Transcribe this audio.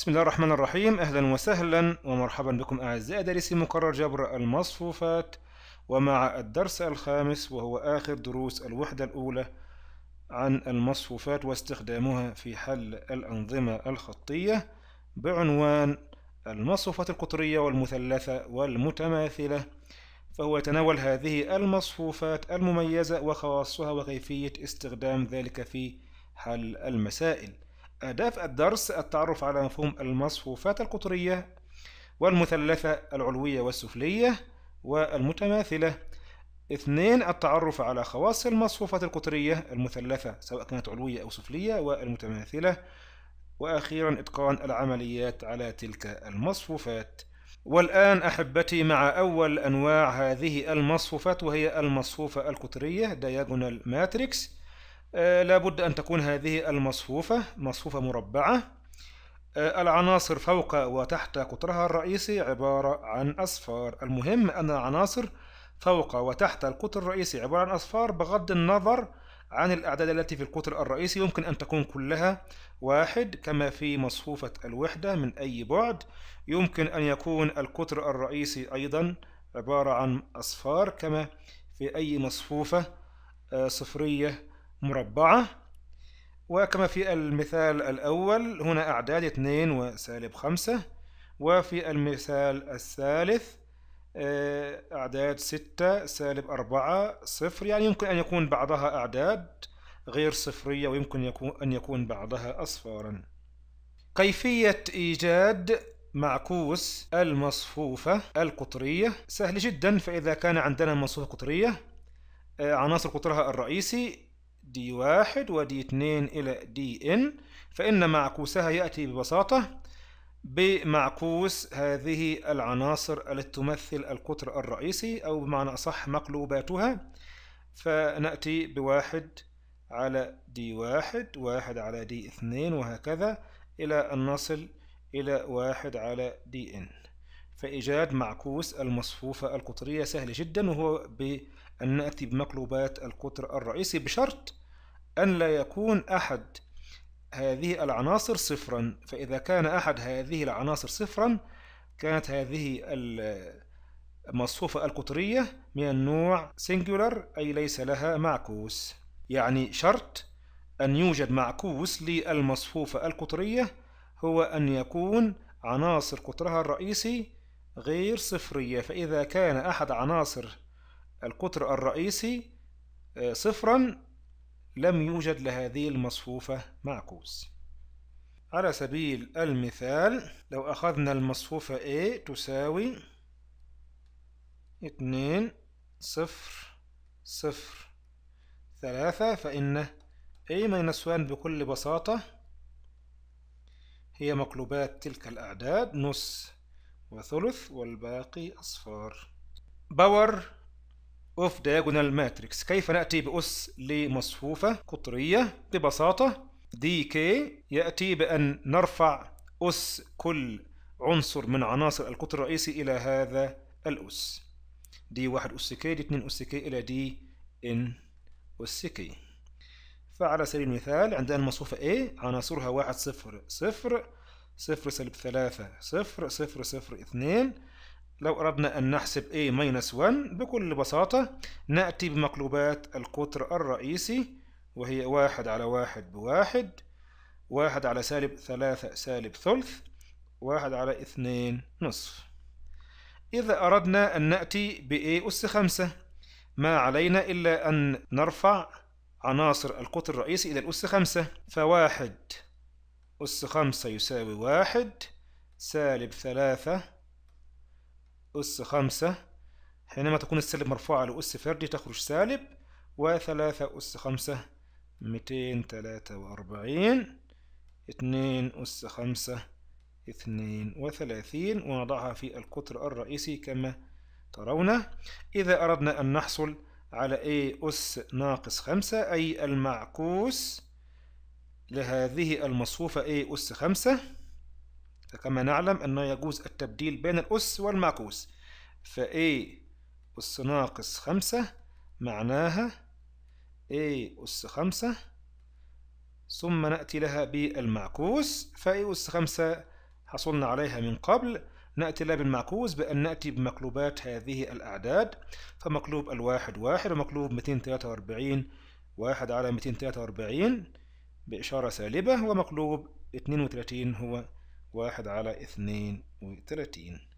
بسم الله الرحمن الرحيم أهلا وسهلا ومرحبا بكم أعزائي دارسي مقرر جبر المصفوفات ومع الدرس الخامس وهو آخر دروس الوحدة الأولى عن المصفوفات واستخدامها في حل الأنظمة الخطية بعنوان المصفوفات القطرية والمثلثة والمتماثلة فهو يتناول هذه المصفوفات المميزة وخواصها وكيفية استخدام ذلك في حل المسائل أهداف الدرس التعرف على مفهوم المصفوفات القطرية والمثلثة العلوية والسفلية والمتماثلة اثنين التعرف على خواص المصفوفات القطرية المثلثة سواء كانت علوية أو سفلية والمتماثلة وأخيرا إتقان العمليات على تلك المصفوفات والآن أحبتي مع أول أنواع هذه المصفوفات وهي المصفوفة القطرية Diagonal ماتريكس آه، لابد أن تكون هذه المصفوفة مصفوفة مربعة آه، العناصر فوق وتحت قطرها الرئيسي عبارة عن أصفار المهم أن العناصر فوق وتحت القطر الرئيسي عبارة عن أصفار بغض النظر عن الأعداد التي في القطر الرئيسي يمكن أن تكون كلها واحد كما في مصفوفة الوحدة من أي بعد يمكن أن يكون القطر الرئيسي أيضا عبارة عن أصفار كما في أي مصفوفة آه، صفرية مربعة وكما في المثال الأول هنا أعداد 2 وسالب 5 وفي المثال الثالث آه، أعداد 6 سالب 4 صفر يعني يمكن أن يكون بعضها أعداد غير صفرية ويمكن يكون أن يكون بعضها أصفارا كيفية إيجاد معكوس المصفوفة القطرية سهل جدا فإذا كان عندنا مصفوفة قطرية آه، عناصر قطرها الرئيسي دي واحد ودي اتنين إلى دي إن فإن معكوسها يأتي ببساطة بمعكوس هذه العناصر التي تمثل القطر الرئيسي أو بمعنى أصح مقلوباتها فنأتي بواحد على دي واحد واحد على دي اثنين وهكذا إلى أن نصل إلى واحد على دي إن فإيجاد معكوس المصفوفة القطرية سهل جدا وهو بأن نأتي بمقلوبات القطر الرئيسي بشرط أن لا يكون أحد هذه العناصر صفرا فإذا كان أحد هذه العناصر صفرا كانت هذه المصفوفة القطرية من النوع سنجولار أي ليس لها معكوس يعني شرط أن يوجد معكوس للمصفوفة القطرية هو أن يكون عناصر قطرها الرئيسي غير صفرية فإذا كان أحد عناصر القطر الرئيسي آه، صفرا لم يوجد لهذه المصفوفة معكوس على سبيل المثال لو أخذنا المصفوفة A تساوي اتنين صفر صفر ثلاثة فإن A ماينس 1 بكل بساطة هي مقلوبات تلك الأعداد نص وثلث والباقي أصفار باور اوف ديجونال ماتريكس كيف نأتي بأس لمصفوفة قطرية ببساطة دي كي يأتي بأن نرفع أس كل عنصر من عناصر القطر الرئيسي إلى هذا الأس دي واحد أس كي دي اتنين أس كي إلى دي إن أس كي فعلى سبيل المثال عندنا المصفوفة A عناصرها واحد صفر صفر صفر سالب ثلاثة صفر صفر صفر اثنين لو أردنا أن نحسب A ماينس 1 بكل بساطة نأتي بمقلوبات القطر الرئيسي وهي واحد على واحد بواحد واحد على سالب ثلاثة سالب ثلث واحد على اثنين نصف إذا أردنا أن نأتي بA أس خمسة ما علينا إلا أن نرفع عناصر القطر الرئيسي إلى الأس خمسة فواحد أس خمسة يساوي واحد سالب ثلاثة أس خمسة حينما تكون السالب مرفوعة على أس فردي تخرج سالب وثلاثة أس خمسة ميتين تلاتة وأربعين اتنين أس خمسة اثنين وثلاثين ونضعها في القطر الرئيسي كما ترون إذا أردنا أن نحصل على أي أس ناقص خمسة أي المعكوس لهذه المصفوفة A أس خمسة فكما نعلم أنه يجوز التبديل بين الأس والمعكوس فا A أس ناقص خمسة معناها A أس خمسة ثم نأتي لها بالمعكوس فا A أس خمسة حصلنا عليها من قبل نأتي لها بالمعكوس بأن نأتي بمقلوبات هذه الأعداد فمقلوب الواحد واحد ومقلوب 243 واحد على 243 بإشارة سالبة ومقلوب 32 هو 1 على 32